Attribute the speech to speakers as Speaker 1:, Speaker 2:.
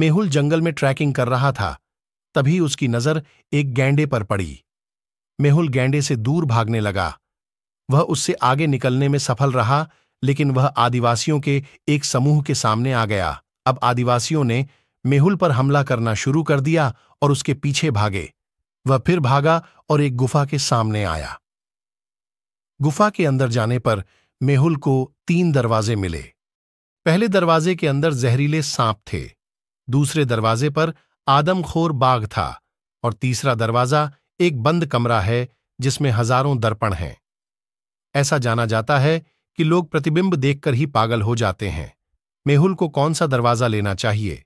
Speaker 1: मेहुल जंगल में ट्रैकिंग कर रहा था तभी उसकी नजर एक गैंडे पर पड़ी मेहुल गैंडे से दूर भागने लगा वह उससे आगे निकलने में सफल रहा लेकिन वह आदिवासियों के एक समूह के सामने आ गया अब आदिवासियों ने मेहुल पर हमला करना शुरू कर दिया और उसके पीछे भागे वह फिर भागा और एक गुफा के सामने आया गुफा के अंदर जाने पर मेहुल को तीन दरवाजे मिले पहले दरवाजे के अंदर जहरीले सांप थे दूसरे दरवाजे पर आदमखोर बाग था और तीसरा दरवाज़ा एक बंद कमरा है जिसमें हजारों दर्पण हैं ऐसा जाना जाता है कि लोग प्रतिबिंब देखकर ही पागल हो जाते हैं मेहुल को कौन सा दरवाज़ा लेना चाहिए